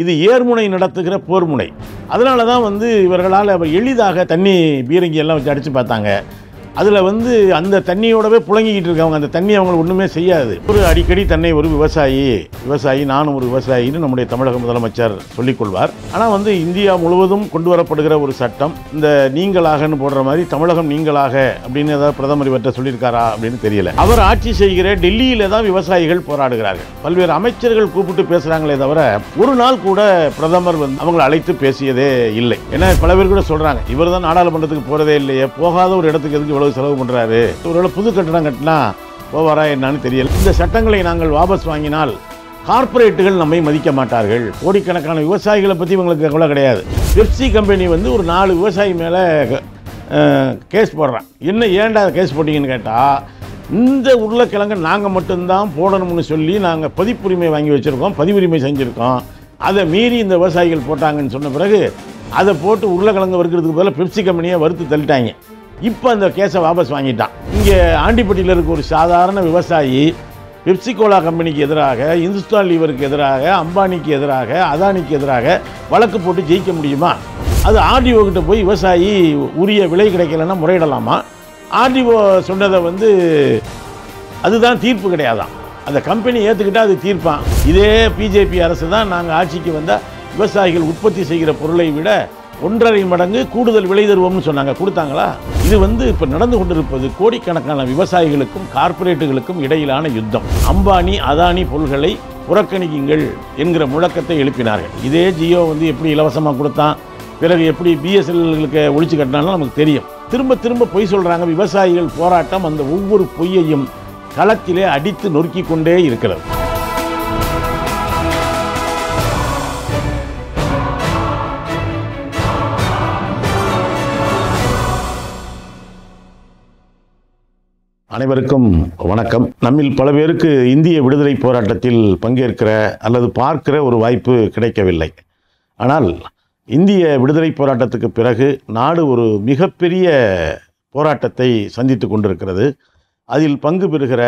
இது ஏர்முனை நடத்துகிற போர்முனை அதனால தான் வந்து இவர்களால் எளிதாக தண்ணி பீரங்கி எல்லாம் வச்சு அடித்து பார்த்தாங்க அதில் வந்து அந்த தண்ணியோடவே புழங்கிக்கிட்டு இருக்கவங்க அந்த தண்ணி அவங்களுக்கு ஒன்றுமே செய்யாது ஒரு அடிக்கடி தன்னை ஒரு விவசாயி விவசாயி நானும் ஒரு விவசாயின்னு நம்முடைய தமிழக முதலமைச்சர் சொல்லிக்கொள்வார் ஆனால் வந்து இந்தியா முழுவதும் கொண்டு வரப்படுகிற ஒரு சட்டம் இந்த நீங்களாகன்னு போடுற மாதிரி தமிழகம் நீங்களாக அப்படின்னு ஏதாவது பிரதமர் இவற்றை சொல்லியிருக்காரா அப்படின்னு தெரியல அவர் ஆட்சி செய்கிற டெல்லியில் தான் விவசாயிகள் போராடுகிறார்கள் பல்வேறு அமைச்சர்கள் கூப்பிட்டு பேசுகிறாங்களே தவிர ஒரு நாள் கூட பிரதமர் வந்து அவங்களை அழைத்து பேசியதே இல்லை ஏன்னா பல பேர் கூட சொல்கிறாங்க இவர் தான் நாடாளுமன்றத்துக்கு போகிறதே இல்லையே போகாத ஒரு இடத்துக்கு எதுக்கு இவ்வளவு செலவு பண்றாரு ஒருவேளை புது கட்டணம் கட்டினா போவாரா என்னன்னு தெரியல இந்த சட்டங்களை நாங்கள் வாபஸ் வாங்கினால் கார்ப்பரேட்டுகள் நம்மை மதிக்க மாட்டார்கள் கோடிக்கணக்கான விவசாயிகளை பற்றி இவங்களுக்கு கவலை கிடையாது பெப்சி கம்பெனி வந்து ஒரு நாலு விவசாயி மேல கேஸ் போடுறான் என்ன ஏன்டா கேஸ் போட்டீங்கன்னு கேட்டால் இந்த உருளைக்கிழங்கு நாங்கள் மட்டும்தான் போடணும்னு சொல்லி நாங்கள் பதிப்புரிமை வாங்கி வச்சுருக்கோம் பதிவுரிமை செஞ்சுருக்கோம் அதை மீறி இந்த விவசாயிகள் போட்டாங்கன்னு சொன்ன பிறகு அதை போட்டு உருளைக்கிழங்கு வறுக்கிறதுக்கு பதிலாக பெப்சி கம்பெனியை வறுத்து தள்ளிட்டாங்க இப்போ அந்த கேஸை வாபஸ் வாங்கிட்டான் இங்கே ஆண்டிப்பட்டியில் இருக்க ஒரு சாதாரண விவசாயி பெப்சிகோலா கம்பெனிக்கு எதிராக இந்துஸ்தான் லீவருக்கு எதிராக அம்பானிக்கு எதிராக அதானிக்கு எதிராக வழக்கு போட்டு ஜெயிக்க முடியுமா அது ஆர்டிஓ கிட்ட போய் விவசாயி உரிய விலை கிடைக்கலன்னா முறையிடலாமா ஆர்டிஓ சொன்னதை வந்து அதுதான் தீர்ப்பு கிடையாதான் அந்த கம்பெனி ஏற்றுக்கிட்டால் அது தீர்ப்பான் இதே பிஜேபி அரசு தான் நாங்கள் ஆட்சிக்கு வந்தால் விவசாயிகள் உற்பத்தி செய்கிற பொருளை விட ஒன்றரை மடங்கு கூடுதல் விலை தருவோம்னு சொன்னாங்க கொடுத்தாங்களா இது வந்து இப்போ நடந்து கொண்டிருப்பது கோடிக்கணக்கான விவசாயிகளுக்கும் கார்ப்பரேட்டுகளுக்கும் இடையிலான யுத்தம் அம்பானி அதானி பொருள்களை புறக்கணிக்குங்கள் என்கிற முழக்கத்தை எழுப்பினார்கள் இதே ஜியோ வந்து எப்படி இலவசமாக கொடுத்தான் பிறகு எப்படி பிஎஸ்எல்களுக்கு ஒழிச்சு கட்டினாலும் நமக்கு தெரியும் திரும்ப திரும்ப பொய் சொல்கிறாங்க விவசாயிகள் போராட்டம் அந்த ஒவ்வொரு பொய்யையும் களத்திலே அடித்து நொறுக்கி கொண்டே இருக்கிறது அனைவருக்கும் வணக்கம் நம்மில் பல பேருக்கு இந்திய விடுதலை போராட்டத்தில் பங்கேற்கிற அல்லது பார்க்கிற ஒரு வாய்ப்பு கிடைக்கவில்லை ஆனால் இந்திய விடுதலை போராட்டத்துக்கு பிறகு நாடு ஒரு மிகப்பெரிய போராட்டத்தை சந்தித்து கொண்டிருக்கிறது அதில் பங்கு பெறுகிற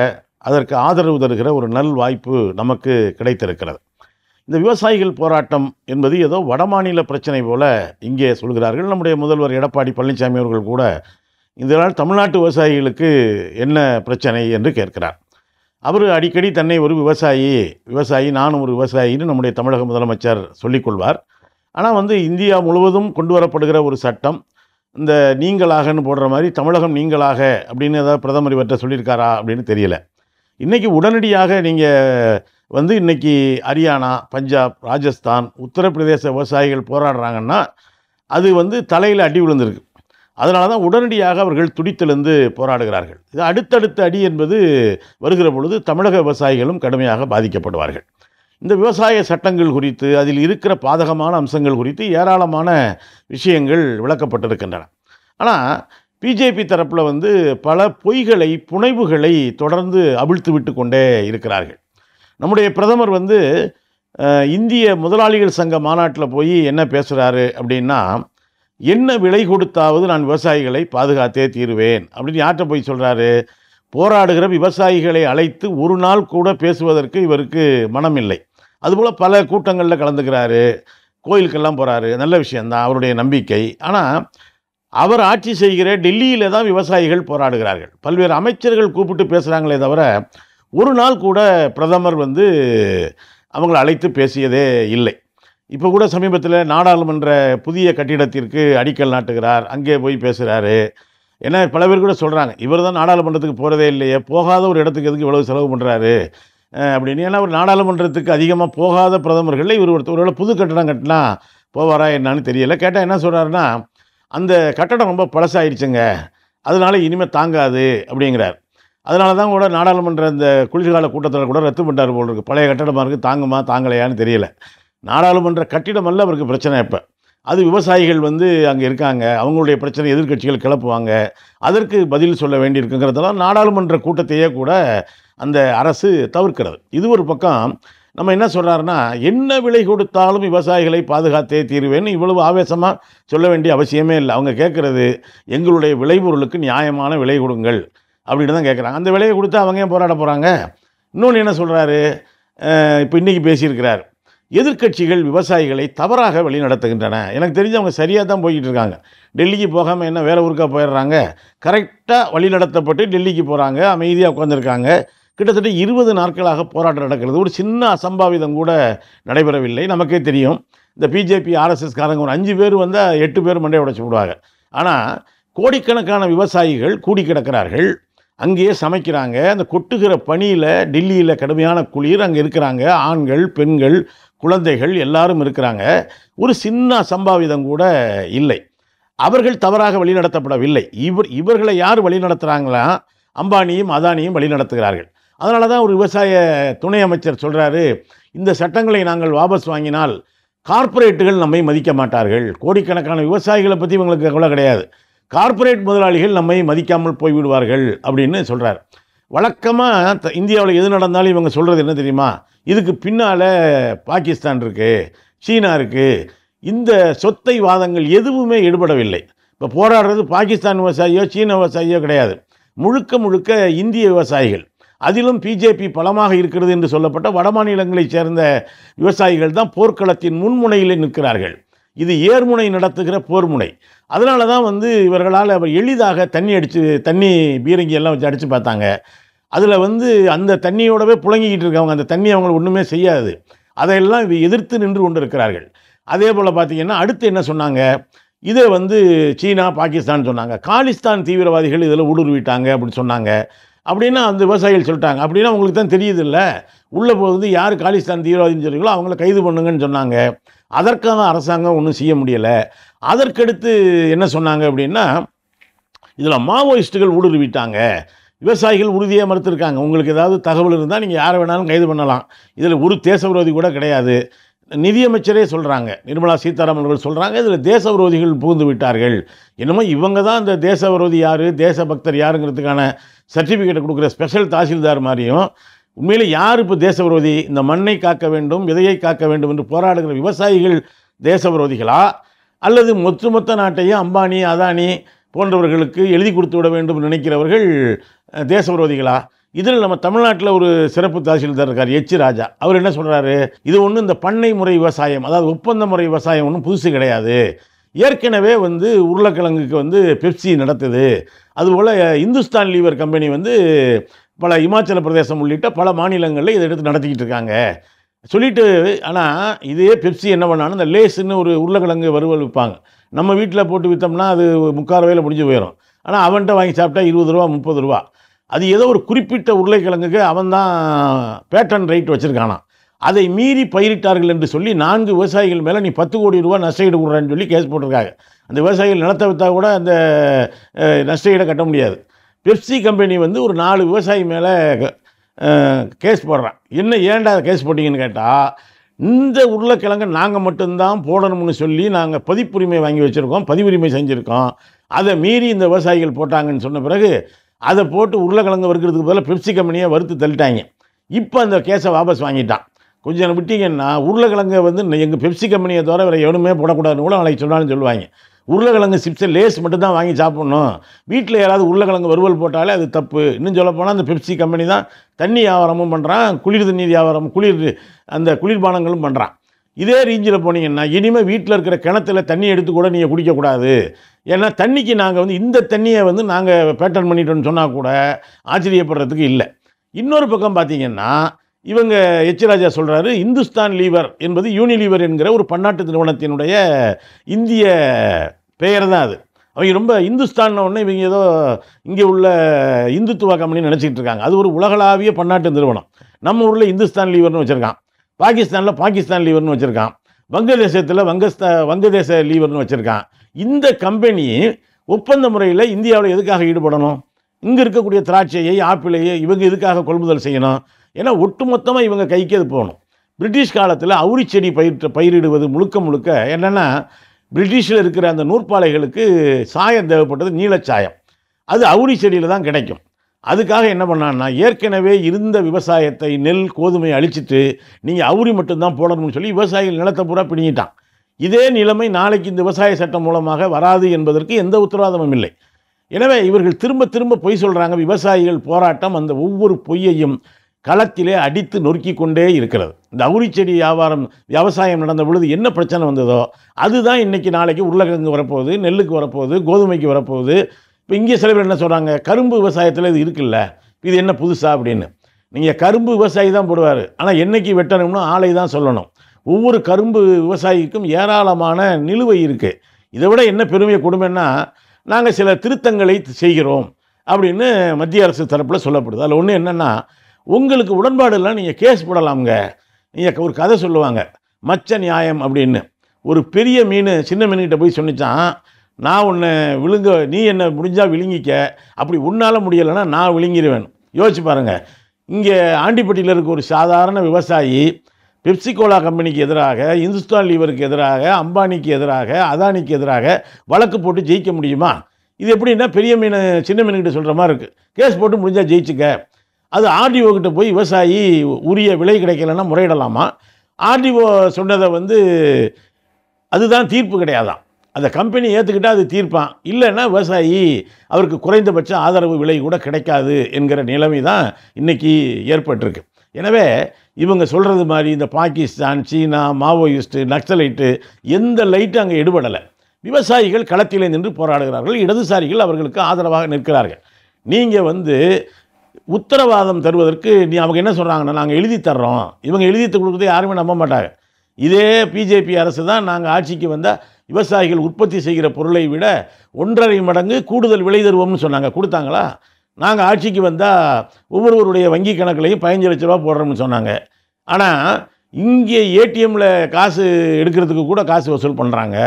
அதற்கு ஆதரவு தருகிற ஒரு நல் வாய்ப்பு நமக்கு கிடைத்திருக்கிறது இந்த விவசாயிகள் போராட்டம் என்பது ஏதோ வடமாநில பிரச்சனை போல இங்கே சொல்கிறார்கள் நம்முடைய முதல்வர் எடப்பாடி பழனிசாமி அவர்கள் கூட இதனால் தமிழ்நாட்டு விவசாயிகளுக்கு என்ன பிரச்சனை என்று கேட்கிறார் அவர் அடிக்கடி தன்னை ஒரு விவசாயி விவசாயி நானும் ஒரு விவசாயின்னு நம்முடைய தமிழக முதலமைச்சர் சொல்லிக்கொள்வார் ஆனால் வந்து இந்தியா முழுவதும் கொண்டு வரப்படுகிற ஒரு சட்டம் இந்த நீங்களாகன்னு போடுற மாதிரி தமிழகம் நீங்களாக அப்படின்னு ஏதாவது பிரதமர் இவற்றை சொல்லியிருக்காரா அப்படின்னு தெரியல இன்றைக்கி உடனடியாக நீங்கள் வந்து இன்றைக்கி ஹரியானா பஞ்சாப் ராஜஸ்தான் உத்தரப்பிரதேச விவசாயிகள் போராடுறாங்கன்னா அது வந்து தலையில் அடி விழுந்திருக்கு அதனால தான் உடனடியாக அவர்கள் துடித்தெழுந்து போராடுகிறார்கள் இது அடுத்தடுத்த அடி என்பது வருகிற பொழுது தமிழக விவசாயிகளும் கடுமையாக பாதிக்கப்படுவார்கள் இந்த விவசாய சட்டங்கள் குறித்து அதில் இருக்கிற பாதகமான அம்சங்கள் குறித்து ஏராளமான விஷயங்கள் விளக்கப்பட்டிருக்கின்றன ஆனால் பிஜேபி தரப்பில் வந்து பல பொய்களை புனைவுகளை தொடர்ந்து அவிழ்த்து விட்டு கொண்டே இருக்கிறார்கள் நம்முடைய பிரதமர் வந்து இந்திய முதலாளிகள் சங்க மாநாட்டில் போய் என்ன பேசுகிறாரு அப்படின்னா என்ன விலை கொடுத்தாவது நான் விவசாயிகளை பாதுகாத்தே தீருவேன் அப்படின்னு யார்கிட்ட போய் சொல்கிறாரு போராடுகிற விவசாயிகளை அழைத்து ஒரு நாள் கூட பேசுவதற்கு இவருக்கு மனமில்லை அதுபோல் பல கூட்டங்களில் கலந்துக்கிறாரு கோயிலுக்கெல்லாம் போகிறாரு நல்ல விஷயந்தான் அவருடைய நம்பிக்கை ஆனால் அவர் ஆட்சி செய்கிற டெல்லியில் தான் விவசாயிகள் போராடுகிறார்கள் பல்வேறு அமைச்சர்கள் கூப்பிட்டு பேசுகிறாங்களே தவிர ஒரு நாள் கூட பிரதமர் வந்து அவங்களை அழைத்து பேசியதே இல்லை இப்போ கூட சமீபத்தில் நாடாளுமன்ற புதிய கட்டிடத்திற்கு அடிக்கல் நாட்டுகிறார் அங்கே போய் பேசுகிறாரு ஏன்னா பல பேர் கூட சொல்கிறாங்க இவர் தான் நாடாளுமன்றத்துக்கு போகிறதே இல்லையே போகாத ஒரு இடத்துக்கு எதுக்கு இவ்வளவு செலவு பண்ணுறாரு அப்படின்னு ஏன்னா ஒரு நாடாளுமன்றத்துக்கு அதிகமாக போகாத பிரதமர்களில் இவர் ஒருத்தர் ஒருவேளை புது கட்டடம் கட்டினா போவாரா என்னான்னு தெரியலை கேட்டால் என்ன சொல்கிறாருன்னா அந்த கட்டடம் ரொம்ப பழசாயிடுச்சுங்க அதனால் இனிமேல் தாங்காது அப்படிங்கிறார் அதனால தான் கூட நாடாளுமன்ற இந்த குளிர்கால கூட்டத்தில் கூட ரத்து பண்ணிட்டார் போல் இருக்குது பழைய கட்டடமாக இருக்குது தாங்குமா தாங்கலையான்னு தெரியலை நாடாளுமன்ற கட்டிடம் அல்ல அவருக்கு பிரச்சனை இப்போ அது விவசாயிகள் வந்து அங்கே இருக்காங்க அவங்களுடைய பிரச்சனை எதிர்கட்சிகள் கிளப்புவாங்க அதற்கு பதில் சொல்ல வேண்டியிருக்குங்கிறதெல்லாம் நாடாளுமன்ற கூட்டத்தையே கூட அந்த அரசு தவிர்க்கிறது இது ஒரு பக்கம் நம்ம என்ன சொல்கிறாருன்னா என்ன விலை கொடுத்தாலும் விவசாயிகளை பாதுகாத்தே தீர்வேன்னு இவ்வளவு ஆவேசமாக சொல்ல வேண்டிய அவசியமே இல்லை அவங்க கேட்குறது எங்களுடைய விளைபொருளுக்கு நியாயமான விலை கொடுங்கள் அப்படின்னு தான் கேட்குறாங்க அந்த விலையை கொடுத்து அவங்க ஏன் போராட போகிறாங்க இன்னொன்று என்ன சொல்கிறாரு இப்போ இன்றைக்கி பேசியிருக்கிறார் எதிர்கட்சிகள் விவசாயிகளை தவறாக வழிநடத்துகின்றன எனக்கு தெரிஞ்சு அவங்க சரியாக தான் போய்கிட்டு இருக்காங்க டெல்லிக்கு போகாமல் என்ன வேலை ஊருக்காக போயிடுறாங்க கரெக்டாக வழிநடத்தப்பட்டு டெல்லிக்கு போகிறாங்க அமைதியாக உட்காந்துருக்காங்க கிட்டத்தட்ட இருபது நாட்களாக போராட்டம் நடக்கிறது ஒரு சின்ன அசம்பாவிதம் கூட நடைபெறவில்லை நமக்கே தெரியும் இந்த பிஜேபி ஆர்எஸ்எஸ்காரங்க ஒரு அஞ்சு பேர் வந்தால் எட்டு பேர் மண்டே உடைச்சி விடுவாங்க ஆனால் கோடிக்கணக்கான விவசாயிகள் கூடி கிடக்கிறார்கள் அங்கேயே சமைக்கிறாங்க அந்த கொட்டுகிற பணியில் டெல்லியில் கடுமையான குளிர் அங்கே இருக்கிறாங்க ஆண்கள் பெண்கள் குழந்தைகள் எல்லாரும் இருக்கிறாங்க ஒரு சின்ன சம்பாவிதம் கூட இல்லை அவர்கள் தவறாக வழிநடத்தப்படவில்லை இவர் இவர்களை யார் வழிநடத்துகிறாங்களா அம்பானியும் அதானியும் வழிநடத்துகிறார்கள் அதனால தான் ஒரு விவசாய துணை அமைச்சர் சொல்கிறாரு இந்த சட்டங்களை நாங்கள் வாபஸ் வாங்கினால் கார்ப்பரேட்டுகள் நம்மை மதிக்க மாட்டார்கள் கோடிக்கணக்கான விவசாயிகளை பற்றி இவங்களுக்கு கவலை கிடையாது கார்ப்பரேட் முதலாளிகள் நம்மை மதிக்காமல் போய்விடுவார்கள் அப்படின்னு சொல்கிறார் வழக்கமாக இந்தியாவில் எது நடந்தாலும் இவங்க சொல்கிறது என்ன தெரியுமா இதுக்கு பின்னால் பாகிஸ்தான் இருக்குது சீனா இருக்குது இந்த சொத்தை வாதங்கள் எதுவுமே ஈடுபடவில்லை இப்போ போராடுறது பாகிஸ்தான் விவசாயியோ சீன விவசாயியோ கிடையாது முழுக்க முழுக்க இந்திய விவசாயிகள் அதிலும் பிஜேபி பலமாக இருக்கிறது என்று சொல்லப்பட்ட வடமாநிலங்களைச் சேர்ந்த விவசாயிகள் தான் போர்க்களத்தின் முன்முனையில் நிற்கிறார்கள் இது ஏர்முனை நடத்துகிற போர்முனை அதனால தான் வந்து இவர்களால் அவர் எளிதாக தண்ணி அடித்து தண்ணி பீரங்கி எல்லாம் வச்சு அடித்து பார்த்தாங்க அதில் வந்து அந்த தண்ணியோடவே புழங்கிக்கிட்டு இருக்கவங்க அந்த தண்ணி அவங்களுக்கு ஒன்றுமே செய்யாது அதையெல்லாம் எதிர்த்து நின்று கொண்டு இருக்கிறார்கள் அதே போல் பார்த்திங்கன்னா அடுத்து என்ன சொன்னாங்க இதை வந்து சீனா பாகிஸ்தான் சொன்னாங்க காலிஸ்தான் தீவிரவாதிகள் இதில் ஊடுருவிட்டாங்க அப்படின்னு சொன்னாங்க அப்படின்னா அந்த விவசாயிகள் சொல்லிட்டாங்க அப்படின்னா உங்களுக்கு தான் தெரியுது இல்லை உள்ளே போகுது யார் காலிஸ்தான் தீவிரவாதின்னு சொல்கிறீங்களோ அவங்கள கைது பண்ணுங்கன்னு சொன்னாங்க அதற்காக அரசாங்கம் ஒன்றும் செய்ய முடியலை அதற்கடுத்து என்ன சொன்னாங்க அப்படின்னா இதில் மாவோயிஸ்ட்டுகள் ஊடுருவிட்டாங்க விவசாயிகள் உறுதியாக மறுத்துருக்காங்க உங்களுக்கு ஏதாவது தகவல் இருந்தால் நீங்கள் யாரை வேணாலும் கைது பண்ணலாம் இதில் ஒரு தேச விரோதி கூட கிடையாது நிதியமைச்சரே சொல்கிறாங்க நிர்மலா சீதாராமன் அவர்கள் சொல்கிறாங்க இதில் தேச விரோதிகள் புகுந்து விட்டார்கள் என்னமோ இவங்க தான் இந்த தேச விரோதி யார் தேசபக்தர் யாருங்கிறதுக்கான சர்டிஃபிகேட்டை கொடுக்குற ஸ்பெஷல் தாசில்தார் மாதிரியும் உண்மையில் யார் இப்போ தேச விரோதி இந்த மண்ணை காக்க வேண்டும் விதையை காக்க வேண்டும் என்று போராடுகிற விவசாயிகள் தேச விரோதிகளா அல்லது மொத்த நாட்டையும் அம்பானி அதானி போன்றவர்களுக்கு எழுதி கொடுத்து விட வேண்டும் நினைக்கிறவர்கள் தேச விரோதிகளா இதில் நம்ம தமிழ்நாட்டில் ஒரு சிறப்பு தாசில்தார் இருக்கார் எச் ராஜா அவர் என்ன சொல்கிறாரு இது ஒன்று இந்த பண்ணை முறை விவசாயம் அதாவது ஒப்பந்த முறை விவசாயம் ஒன்றும் புதுசு கிடையாது ஏற்கனவே வந்து உருளைக்கிழங்குக்கு வந்து பெப்சி நடத்துது அதுபோல் இந்துஸ்தான் லீவர் கம்பெனி வந்து பல இமாச்சல பிரதேசம் உள்ளிட்ட பல மாநிலங்களில் இதை எடுத்து நடத்திக்கிட்டு இருக்காங்க சொல்லிட்டு ஆனால் இதே பெப்சி என்ன பண்ணாலும் இந்த லேஸ்ன்னு ஒரு உருளைக்கிழங்கு வறுவல் விற்பாங்க நம்ம வீட்டில் போட்டு விற்றோம்னா அது முக்கால் ரூபாயில் முடிஞ்சு போயிடும் ஆனால் அவன்கிட்ட வாங்கி சாப்பிட்டா இருபது ரூபா முப்பது ரூபா அது ஏதோ ஒரு குறிப்பிட்ட உருளைக்கிழங்குக்கு அவன் தான் பேட்டன் ரைட் வச்சுருக்கானான் அதை மீறி பயிரிட்டார்கள் என்று சொல்லி நான்கு விவசாயிகள் மேலே நீ பத்து கோடி ரூபா நஷ்டஈடு கொடுறான்னு சொல்லி கேஸ் போட்டிருக்காங்க அந்த விவசாயிகள் நிலத்தை விற்றா கூட அந்த நஷ்டஈடை கட்ட முடியாது பெப்சி கம்பெனி வந்து ஒரு நாலு விவசாயி மேலே கேஸ் போடுறான் என்ன ஏன்டா கேஸ் போட்டிங்கன்னு கேட்டால் இந்த உருளைக்கிழங்கு நாங்கள் மட்டும்தான் போடணும்னு சொல்லி நாங்கள் பதிப்புரிமை வாங்கி வச்சுருக்கோம் பதிவுரிமை செஞ்சுருக்கோம் அதை மீறி இந்த விவசாயிகள் போட்டாங்கன்னு சொன்ன பிறகு அதை போட்டு உருளைக்கிழங்கு வறுக்கிறதுக்கு பதிலாக பெப்சி கம்பெனியை வறுத்து தள்ளிட்டாங்க இப்போ அந்த கேஸை வாபஸ் வாங்கிட்டான் கொஞ்சம் விட்டிங்கன்னா உருளைக்கிழங்கை வந்து எங்கள் பெப்சி கம்பெனியை தவிர வேறு எவனுமே போடக்கூடாதுன்னு கூட நாளைக்கு சொன்னாலும் சொல்லுவாங்க உருளைக்கிழங்கு சிப்ஸை லேஸ் மட்டும்தான் வாங்கி சாப்பிட்ணும் வீட்டில் யாராவது உருளைக்கிழங்கு வறுவல் போட்டாலே அது தப்பு இன்னும் சொல்லப்போனால் அந்த பெப்சி கம்பெனி தான் தண்ணி வியாபாரமும் பண்ணுறான் குளிர் தண்ணி வியாபாரம் குளிர் அந்த குளிர்பானங்களும் பண்ணுறான் இதே ரீஞ்சில் போனீங்கன்னா இனிமேல் வீட்டில் இருக்கிற கிணத்துல தண்ணி எடுத்து கூட நீங்கள் குடிக்கக்கூடாது ஏன்னா தண்ணிக்கு நாங்கள் வந்து இந்த தண்ணியை வந்து நாங்கள் பேட்டர்ன் பண்ணிட்டோம்னு சொன்னால் கூட ஆச்சரியப்படுறதுக்கு இல்லை இன்னொரு பக்கம் பார்த்தீங்கன்னா இவங்க எச்ராஜா சொல்கிறாரு இந்துஸ்தான் லீவர் என்பது யூனிலீவர் என்கிற ஒரு பன்னாட்டு நிறுவனத்தினுடைய இந்திய பெயர் தான் அது அவங்க ரொம்ப இந்துஸ்தான் ஒன்று இவங்க ஏதோ இங்கே உள்ள இந்துத்துவ கம்பெனின்னு நினச்சிக்கிட்டு இருக்காங்க அது ஒரு உலகளாவிய பன்னாட்டு நிறுவனம் நம்ம ஊரில் இந்துஸ்தான் லீவர்னு வச்சுருக்கான் பாகிஸ்தானில் பாகிஸ்தான் லீவர்னு வச்சுருக்கான் வங்கதேசத்தில் வங்கஸ்தா வங்கதேச லீவர்னு வச்சுருக்கான் இந்த கம்பெனி ஒப்பந்த முறையில் இந்தியாவில் எதுக்காக ஈடுபடணும் இங்கே இருக்கக்கூடிய திராட்சையை ஆப்பிளையை இவங்க எதுக்காக கொள்முதல் செய்யணும் ஏன்னா ஒட்டுமொத்தமாக இவங்க கைக்கு அது போகணும் பிரிட்டிஷ் காலத்தில் அவுரி செடி பயிர் பயிரிடுவது முழுக்க முழுக்க என்னென்னா பிரிட்டிஷில் இருக்கிற அந்த நூற்பாலைகளுக்கு சாயம் தேவைப்பட்டது நீலச்சாயம் அது அவுரி செடியில் தான் கிடைக்கும் அதுக்காக என்ன பண்ணான்னா ஏற்கனவே இருந்த விவசாயத்தை நெல் கோதுமை அழிச்சிட்டு நீங்கள் அவுரி மட்டும்தான் போடணும்னு சொல்லி விவசாயிகள் நிலத்தை பூரா பிடிங்கிட்டான் இதே நிலைமை நாளைக்கு இந்த விவசாய சட்டம் மூலமாக வராது என்பதற்கு எந்த உத்தரவாதமும் இல்லை எனவே இவர்கள் திரும்ப திரும்ப பொய் சொல்கிறாங்க விவசாயிகள் போராட்டம் அந்த ஒவ்வொரு பொய்யையும் களத்திலே அடித்து நொறுக்கி கொண்டே இருக்கிறது இந்த அவுரி செடி வியாபாரம் விவசாயம் நடந்த பொழுது என்ன பிரச்சனை வந்ததோ அதுதான் இன்றைக்கி நாளைக்கு உருளைக்கிழங்கு வரப்போகுது நெல்லுக்கு வரப்போகுது கோதுமைக்கு வரப்போகுது இப்போ இங்கே சில பேர் என்ன சொல்கிறாங்க கரும்பு விவசாயத்தில் இது இருக்குல்ல இது என்ன புதுசாக அப்படின்னு நீங்கள் கரும்பு விவசாயி தான் போடுவார் ஆனால் என்றைக்கு வெட்டணும்னு ஆலை தான் சொல்லணும் ஒவ்வொரு கரும்பு விவசாயிக்கும் ஏராளமான நிலுவை இருக்குது இதை விட என்ன பெருமையை கொடுமைன்னா நாங்கள் சில திருத்தங்களை செய்கிறோம் அப்படின்னு மத்திய அரசு தரப்பில் சொல்லப்படுது அதில் ஒன்று என்னென்னா உங்களுக்கு இல்லை நீங்கள் கேஸ் போடலாம்ங்க நீங்கள் ஒரு கதை சொல்லுவாங்க மச்ச நியாயம் அப்படின்னு ஒரு பெரிய மீன் சின்ன மீன்கிட்ட போய் சொன்னிச்சான் நான் உன்னை விழுங்க நீ என்னை முடிஞ்சால் விழுங்கிக்க அப்படி உன்னால் முடியலைன்னா நான் விழுங்கிடுவேன் யோசிச்சு பாருங்கள் இங்கே ஆண்டிப்பட்டியில் இருக்க ஒரு சாதாரண விவசாயி பெப்சிகோலா கம்பெனிக்கு எதிராக இந்துஸ்தான் லீவருக்கு எதிராக அம்பானிக்கு எதிராக அதானிக்கு எதிராக வழக்கு போட்டு ஜெயிக்க முடியுமா இது எப்படின்னா பெரிய மீன் சின்ன மீன்கிட்ட சொல்கிற மாதிரி இருக்குது கேஸ் போட்டு முடிஞ்சால் ஜெயிச்சுக்க அது ஆர்டிஓ கிட்ட போய் விவசாயி உரிய விலை கிடைக்கலன்னா முறையிடலாமா ஆர்டிஓ சொன்னதை வந்து அதுதான் தீர்ப்பு கிடையாதான் அந்த கம்பெனி ஏற்றுக்கிட்டால் அது தீர்ப்பான் இல்லைன்னா விவசாயி அவருக்கு குறைந்தபட்ச ஆதரவு விலை கூட கிடைக்காது என்கிற நிலைமை தான் இன்றைக்கி ஏற்பட்டிருக்கு எனவே இவங்க சொல்கிறது மாதிரி இந்த பாகிஸ்தான் சீனா மாவோயிஸ்ட்டு நக்சலைட்டு எந்த லைட்டு அங்கே எடுபடலை விவசாயிகள் களத்திலே நின்று போராடுகிறார்கள் இடதுசாரிகள் அவர்களுக்கு ஆதரவாக நிற்கிறார்கள் நீங்கள் வந்து உத்தரவாதம் தருவதற்கு நீ அவங்க என்ன சொல்கிறாங்கன்னா நாங்கள் எழுதி தர்றோம் இவங்க எழுதி கொடுக்குறதை யாருமே நம்ப மாட்டாங்க இதே பிஜேபி அரசு தான் நாங்கள் ஆட்சிக்கு வந்தால் விவசாயிகள் உற்பத்தி செய்கிற பொருளை விட ஒன்றரை மடங்கு கூடுதல் விலை தருவோம்னு சொன்னாங்க கொடுத்தாங்களா நாங்கள் ஆட்சிக்கு வந்தால் ஒவ்வொருவருடைய வங்கி கணக்குலையும் பதினஞ்சு லட்ச ரூபா போடுறோம்னு சொன்னாங்க ஆனால் இங்கே ஏடிஎம்மில் காசு எடுக்கிறதுக்கு கூட காசு வசூல் பண்ணுறாங்க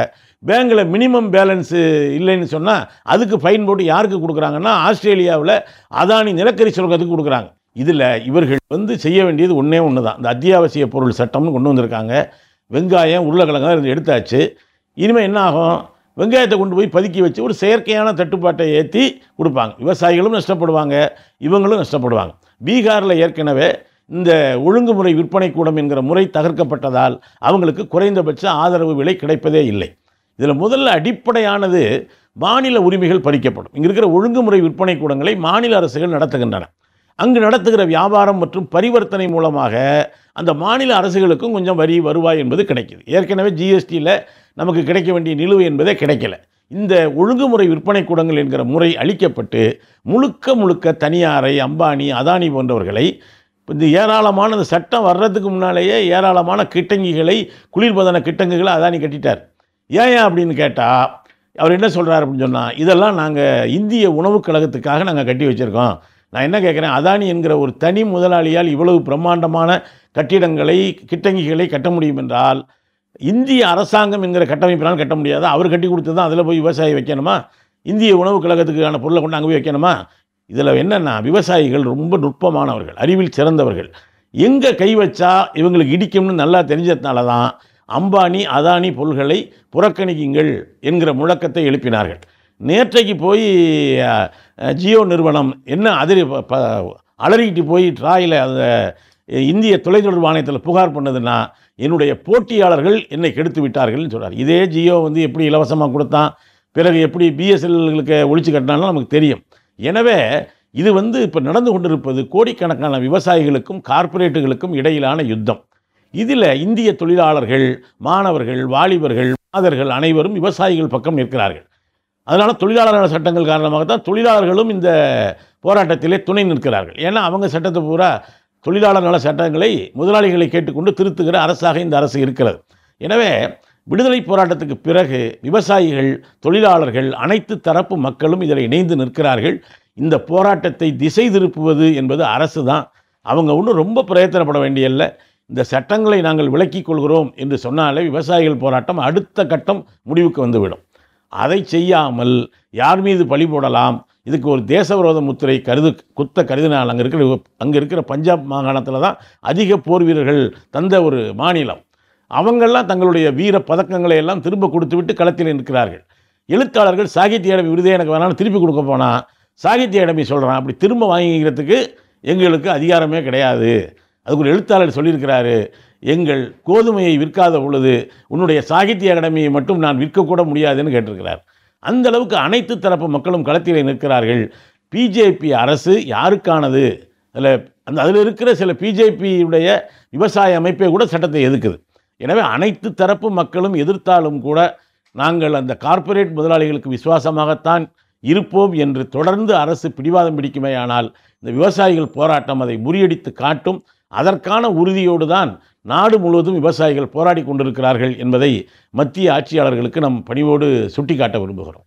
பேங்கில் மினிமம் பேலன்ஸு இல்லைன்னு சொன்னால் அதுக்கு ஃபைன் போட்டு யாருக்கு கொடுக்குறாங்கன்னா ஆஸ்திரேலியாவில் அதானி நிலக்கரி சுரங்கத்துக்கு கொடுக்குறாங்க இதில் இவர்கள் வந்து செய்ய வேண்டியது ஒன்றே ஒன்று தான் இந்த அத்தியாவசிய பொருள் சட்டம்னு கொண்டு வந்திருக்காங்க வெங்காயம் உருளைக்கிழங்கு எடுத்தாச்சு இனிமேல் என்ன ஆகும் வெங்காயத்தை கொண்டு போய் பதுக்கி வச்சு ஒரு செயற்கையான தட்டுப்பாட்டை ஏற்றி கொடுப்பாங்க விவசாயிகளும் நஷ்டப்படுவாங்க இவங்களும் நஷ்டப்படுவாங்க பீகாரில் ஏற்கனவே இந்த ஒழுங்குமுறை விற்பனை கூடம் என்கிற முறை தகர்க்கப்பட்டதால் அவங்களுக்கு குறைந்தபட்ச ஆதரவு விலை கிடைப்பதே இல்லை இதில் முதல்ல அடிப்படையானது மாநில உரிமைகள் பறிக்கப்படும் இங்கே இருக்கிற ஒழுங்குமுறை விற்பனை கூடங்களை மாநில அரசுகள் நடத்துகின்றன அங்கு நடத்துகிற வியாபாரம் மற்றும் பரிவர்த்தனை மூலமாக அந்த மாநில அரசுகளுக்கும் கொஞ்சம் வரி வருவாய் என்பது கிடைக்கிது ஏற்கனவே ஜிஎஸ்டியில் நமக்கு கிடைக்க வேண்டிய நிலுவை என்பதே கிடைக்கல இந்த ஒழுங்குமுறை விற்பனை கூடங்கள் என்கிற முறை அளிக்கப்பட்டு முழுக்க முழுக்க தனியாரை அம்பானி அதானி போன்றவர்களை இந்த ஏராளமான இந்த சட்டம் வர்றதுக்கு முன்னாலேயே ஏராளமான கிட்டங்கிகளை குளிர்பதன கிட்டங்குகளை அதானி கட்டிட்டார் ஏன் ஏன் அப்படின்னு கேட்டால் அவர் என்ன சொல்கிறார் அப்படின்னு சொன்னால் இதெல்லாம் நாங்கள் இந்திய உணவுக் கழகத்துக்காக நாங்கள் கட்டி வச்சுருக்கோம் நான் என்ன கேட்குறேன் அதானி என்கிற ஒரு தனி முதலாளியால் இவ்வளவு பிரம்மாண்டமான கட்டிடங்களை கிட்டங்கிகளை கட்ட முடியும் என்றால் இந்திய அரசாங்கம் என்கிற கட்டமைப்பினால் கட்ட முடியாது அவர் கட்டி கொடுத்து தான் அதில் போய் விவசாயி வைக்கணுமா இந்திய உணவுக் கழகத்துக்கான பொருளை கொண்டு அங்கே போய் வைக்கணுமா இதில் என்னென்னா விவசாயிகள் ரொம்ப நுட்பமானவர்கள் அறிவில் சிறந்தவர்கள் எங்கே கை வச்சா இவங்களுக்கு இடிக்கும்னு நல்லா தெரிஞ்சதுனால தான் அம்பானி அதானி பொருள்களை புறக்கணிக்குங்கள் என்கிற முழக்கத்தை எழுப்பினார்கள் நேற்றைக்கு போய் ஜியோ நிறுவனம் என்ன அதிரி அலறிக்கிட்டு போய் ட்ராயில் அந்த இந்திய தொலைத்தொடர்பு ஆணையத்தில் புகார் பண்ணதுன்னா என்னுடைய போட்டியாளர்கள் என்னை கெடுத்து விட்டார்கள்னு சொல்கிறார் இதே ஜியோ வந்து எப்படி இலவசமாக கொடுத்தான் பிறகு எப்படி பிஎஸ்எல்களுக்கு ஒழிச்சு கட்டினாலும் நமக்கு தெரியும் எனவே இது வந்து இப்போ நடந்து கொண்டிருப்பது கோடிக்கணக்கான விவசாயிகளுக்கும் கார்ப்பரேட்டுகளுக்கும் இடையிலான யுத்தம் இதில் இந்திய தொழிலாளர்கள் மாணவர்கள் வாலிபர்கள் மாதர்கள் அனைவரும் விவசாயிகள் பக்கம் நிற்கிறார்கள் அதனால் தொழிலாளர் சட்டங்கள் காரணமாக தான் தொழிலாளர்களும் இந்த போராட்டத்திலே துணை நிற்கிறார்கள் ஏன்னா அவங்க சட்டத்தை பூரா தொழிலாளர் நல சட்டங்களை முதலாளிகளை கேட்டுக்கொண்டு திருத்துகிற அரசாக இந்த அரசு இருக்கிறது எனவே விடுதலை போராட்டத்துக்கு பிறகு விவசாயிகள் தொழிலாளர்கள் அனைத்து தரப்பு மக்களும் இதில் இணைந்து நிற்கிறார்கள் இந்த போராட்டத்தை திசை திருப்புவது என்பது அரசு தான் அவங்க ஒன்றும் ரொம்ப பிரயத்தனப்பட வேண்டியதில்லை இந்த சட்டங்களை நாங்கள் விளக்கிக் கொள்கிறோம் என்று சொன்னாலே விவசாயிகள் போராட்டம் அடுத்த கட்டம் முடிவுக்கு வந்துவிடும் அதை செய்யாமல் யார் மீது பழி போடலாம் இதுக்கு ஒரு தேச விரோத முத்திரை கருது குத்த கருதினால் அங்கே இருக்கிற அங்கே இருக்கிற பஞ்சாப் மாகாணத்தில் தான் அதிக போர் வீரர்கள் தந்த ஒரு மாநிலம் அவங்கெல்லாம் தங்களுடைய வீர பதக்கங்களை எல்லாம் திரும்ப கொடுத்து விட்டு களத்தில் நிற்கிறார்கள் எழுத்தாளர்கள் சாகித்ய அகாடமி விருதே எனக்கு வேணாலும் திருப்பி கொடுக்க போனால் சாகித்ய அடமி சொல்கிறான் அப்படி திரும்ப வாங்கிக்கிறதுக்கு எங்களுக்கு அதிகாரமே கிடையாது அதுக்கு ஒரு எழுத்தாளர் சொல்லியிருக்கிறாரு எங்கள் கோதுமையை விற்காத பொழுது உன்னுடைய சாகித்ய அகாடமியை மட்டும் நான் விற்கக்கூட முடியாதுன்னு கேட்டிருக்கிறார் அந்த அளவுக்கு அனைத்து தரப்பு மக்களும் களத்திலே நிற்கிறார்கள் பிஜேபி அரசு யாருக்கானது அதில் அந்த அதில் இருக்கிற சில பிஜேபியுடைய விவசாய அமைப்பை கூட சட்டத்தை எதிர்க்குது எனவே அனைத்து தரப்பு மக்களும் எதிர்த்தாலும் கூட நாங்கள் அந்த கார்ப்பரேட் முதலாளிகளுக்கு விசுவாசமாகத்தான் இருப்போம் என்று தொடர்ந்து அரசு பிடிவாதம் பிடிக்குமேயானால் இந்த விவசாயிகள் போராட்டம் அதை முறியடித்து காட்டும் அதற்கான உறுதியோடு தான் நாடு முழுவதும் விவசாயிகள் போராடி கொண்டிருக்கிறார்கள் என்பதை மத்திய ஆட்சியாளர்களுக்கு நம் பணிவோடு சுட்டிக்காட்ட விரும்புகிறோம்